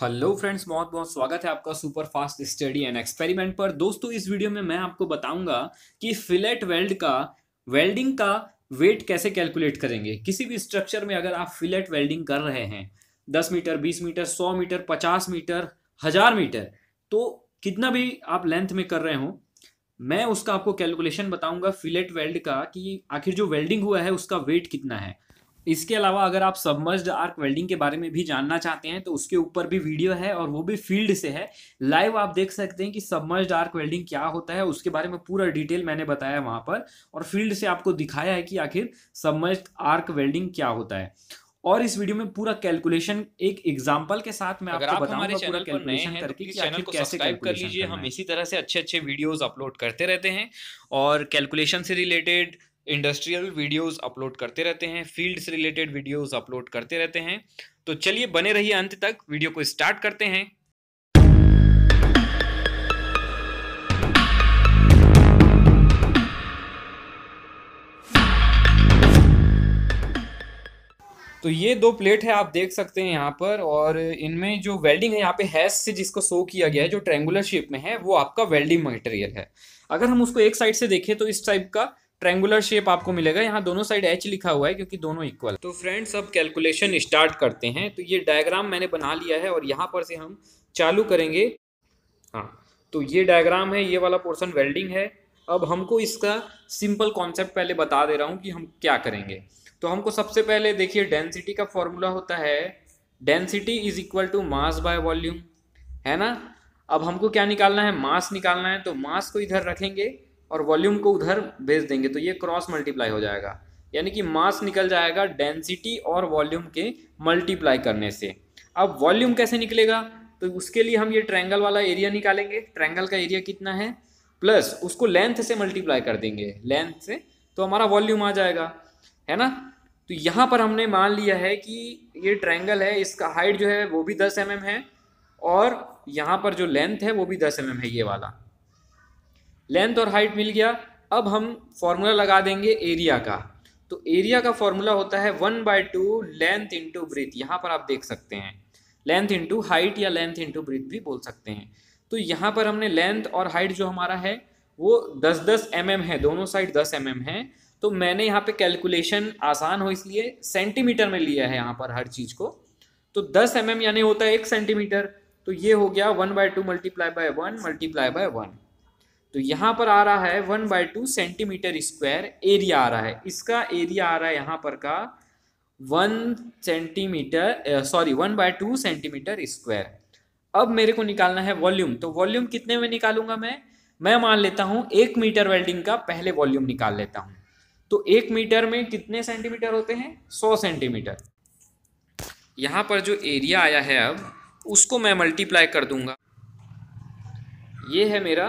hello friends बहुत बहुत स्वागत है आपका super fast study and experiment पर दोस्तों इस वीडियो में मैं आपको बताऊंगा कि फिलेट वेल्ड का वेल्डिंग का वेट कैसे कैलकुलेट करेंगे किसी भी स्ट्रक्चर में अगर आप फिलेट वेल्डिंग कर रहे हैं 10 मीटर 20 मीटर 100 मीटर 50 मीटर हजार मीटर तो कितना भी आप लेंथ में कर रहे हो मैं उसका आपको कैलकुलेशन बताऊंगा फिलेट वेल्ड का कि आखिर जो वेल्डिंग हुआ है उसका वेट कितना है इसके अलावा अगर आप सबमर्ज्ड आर्क वेल्डिंग के बारे में भी जानना चाहते हैं तो उसके ऊपर भी वीडियो है और वो भी फील्ड से है लाइव आप देख सकते हैं कि सबमर्ज्ड आर्क वेल्डिंग क्या होता है उसके बारे में पूरा डिटेल मैंने बताया वहाँ पर और फील्ड से आपको दिखाया है कि आखिर सबमर्ज्ड आर्क वेल्डिंग क्या होता है और इस वीडियो में पूरा कैलकुलेशन एक एग्जांपल के साथ मैं आपको आप चैनल पर नए हैं तो प्लीज चैनल को सब्सक्राइब कर लीजिए हम इसी तरह से अच्छे अच्छे वीडियोस अपलोड करते रहते हैं और कैलकुलेशन से रिलेटेड इंडस्ट्रियल वीडियोस अपलोड करते रहते हैं फील्ड से रिलेटेड वीडियोस अपलोड करते रहते हैं तो चलिए बने रहिए अंत तक वीडियो को स्टार्ट करते हैं तो ये दो प्लेट है आप देख सकते हैं यहाँ पर और इनमें जो वेल्डिंग है यहाँ पे हैस से जिसको शो किया गया है जो ट्रेंगुलर शेप में है वो आपका वेल्डिंग मटेरियल है अगर हम उसको एक साइड से देखें तो इस टाइप का ट्रेंगुलर शेप आपको मिलेगा यहाँ दोनों साइड एच लिखा हुआ है क्योंकि दोनों इक्वल तो फ्रेंड्स अब कैलकुलेशन स्टार्ट करते हैं तो ये डायग्राम मैंने बना लिया है और यहाँ पर से हम चालू करेंगे हाँ तो ये डायग्राम है ये वाला पोर्सन वेल्डिंग है अब हमको इसका सिंपल कॉन्सेप्ट पहले बता दे रहा हूँ कि हम क्या करेंगे तो हमको सबसे पहले देखिए डेंसिटी का फॉर्मूला होता है density is equal to mass by volume है ना अब हमको क्या निकालना है मास निकालना है तो मास को इधर रखेंगे और वॉल्यूम को उधर भेज देंगे तो ये क्रॉस मल्टीप्लाई हो जाएगा यानी कि मास निकल जाएगा डेंसिटी और वॉल्यूम के मल्टीप्लाई करने से अब वॉल्यूम कैसे निकलेगा तो उसके लिए हम ये ट्रैंगल वाला एरिया निकालेंगे ट्रैंगल का एरिया कितना है प्लस उसको लेंथ से मल्टीप्लाई कर देंगे लेंथ से तो हमारा वॉल्यूम आ जाएगा है ना तो यहाँ पर हमने मान लिया है कि ये ट्रैंगल है इसका हाइट जो है वो भी दस एम mm है और यहाँ पर जो लेंथ है वो भी दस एम mm है ये वाला लेंथ और हाइट मिल गया अब हम फॉर्मूला लगा देंगे एरिया का तो एरिया का फॉर्मूला होता है one by two length into breadth यहाँ पर आप देख सकते हैं लेंथ इंटू हाइट या लेंथ इंटू ब्रिथ भी बोल सकते हैं तो यहाँ पर हमने लेंथ और हाइट जो हमारा है वो दस दस एम mm है दोनों साइड दस एम mm है तो मैंने यहाँ पे कैलकुलेशन आसान हो इसलिए सेंटीमीटर में लिया है यहाँ पर हर चीज़ को तो दस एम mm यानी होता है एक सेंटीमीटर तो ये हो गया one by two multiply by one multiply by one तो यहाँ पर आ रहा है one by two centimetre square area आ रहा है इसका एरिया आ रहा है यहाँ पर का one centimetre sorry one by two centimetre square अब मेरे को निकालना है वॉल्यूम तो वॉल्यूम कितने में निकालूंगा मैं मैं मान लेता हूँ एक मीटर वेल्डिंग का पहले वॉल्यूम निकाल लेता हूँ तो एक मीटर में कितने सेंटीमीटर होते हैं सौ सेंटीमीटर यहाँ पर जो एरिया आया है अब उसको मैं मल्टीप्लाई कर दूंगा ये है मेरा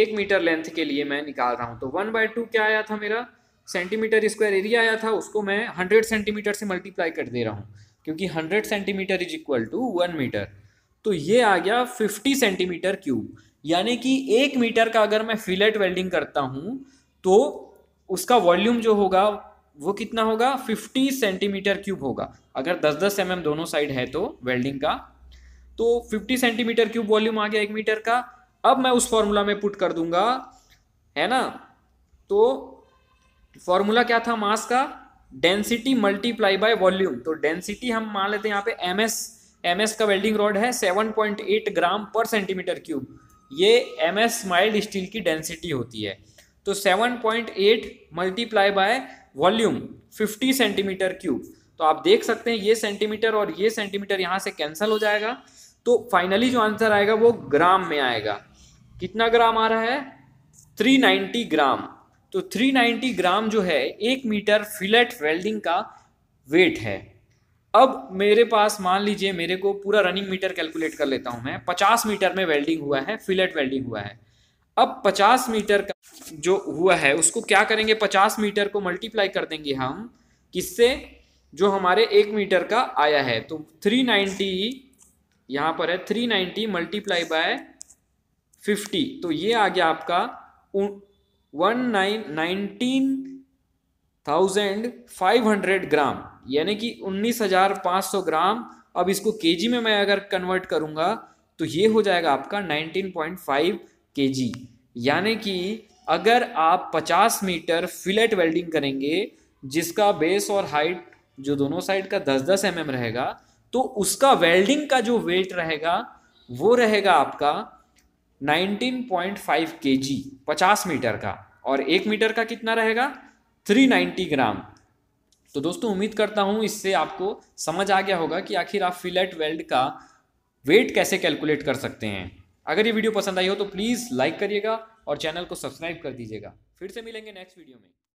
एक मीटर लेंथ के लिए मैं निकाल रहा हूँ तो वन बाय टू क्या आया था मेरा सेंटीमीटर स्क्वायर एरिया आया था उसको मैं हंड्रेड सेंटीमीटर से मल्टीप्लाई कर दे रहा हूँ क्योंकि hundred centimetre is equal to one metre तो ये आ गया फिफ्टी सेंटीमीटर क्यूब यानी कि एक मीटर का अगर मैं फिलेट वेल्डिंग करता हूँ तो उसका वॉल्यूम जो होगा वो कितना होगा फिफ्टी सेंटीमीटर क्यूब होगा अगर दस दस एम दोनों साइड है तो वेल्डिंग का तो फिफ्टी सेंटीमीटर क्यूब वॉल्यूम आ गया एक मीटर का अब मैं उस फॉर्मूला में पुट कर दूंगा है ना तो फॉर्मूला क्या था मास का डेंसिटी मल्टीप्लाई बाय वॉल्यूम तो डेंसिटी हम मान लेते हैं यहाँ पे एम एस एम एस का वेल्डिंग रॉड है 7.8 ग्राम पर सेंटीमीटर क्यूब ये एम एस माइल्ड स्टील की डेंसिटी होती है तो 7.8 multiply by volume 50 centimetre cube तो आप देख सकते हैं ये सेंटीमीटर और ये सेंटीमीटर यहाँ से कैंसिल हो जाएगा तो फाइनली जो आंसर आएगा वो ग्राम में आएगा कितना ग्राम आ रहा है 390 ग्राम तो 390 ग्राम जो है एक मीटर फिलेट वेल्डिंग का वेट है अब मेरे पास मान लीजिए मेरे को पूरा रनिंग मीटर कैलकुलेट कर लेता हूं मैं 50 मीटर में वेल्डिंग हुआ है फिलेट वेल्डिंग हुआ है अब 50 मीटर का जो हुआ है उसको क्या करेंगे 50 मीटर को मल्टीप्लाई कर देंगे हम किससे जो हमारे एक मीटर का आया है तो 390 नाइन्टी यहाँ पर है 390 नाइन्टी मल्टीप्लाई बाय फिफ्टी तो ये आ गया आपका one nine nineteen thousand five hundred gram यानी कि उन्नीस हजार पाँच सौ ग्राम अब इसको केजी में मैं अगर कन्वर्ट करूँगा तो ये हो जाएगा आपका नाइनटीन पॉइंट फाइव के जी यानी कि अगर आप पचास मीटर फिलेट वेल्डिंग करेंगे जिसका बेस और हाइट जो दोनों साइड का दस दस एम mm रहेगा तो उसका वेल्डिंग का जो वेट रहेगा वो रहेगा आपका 19.5 केजी 50 मीटर का और एक मीटर का कितना रहेगा 390 ग्राम तो दोस्तों उम्मीद करता हूँ इससे आपको समझ आ गया होगा कि आखिर आप फिलेट वेल्ड का वेट कैसे कैलकुलेट कर सकते हैं अगर ये वीडियो पसंद आई हो तो प्लीज़ लाइक करिएगा और चैनल को सब्सक्राइब कर दीजिएगा फिर से मिलेंगे नेक्स्ट वीडियो में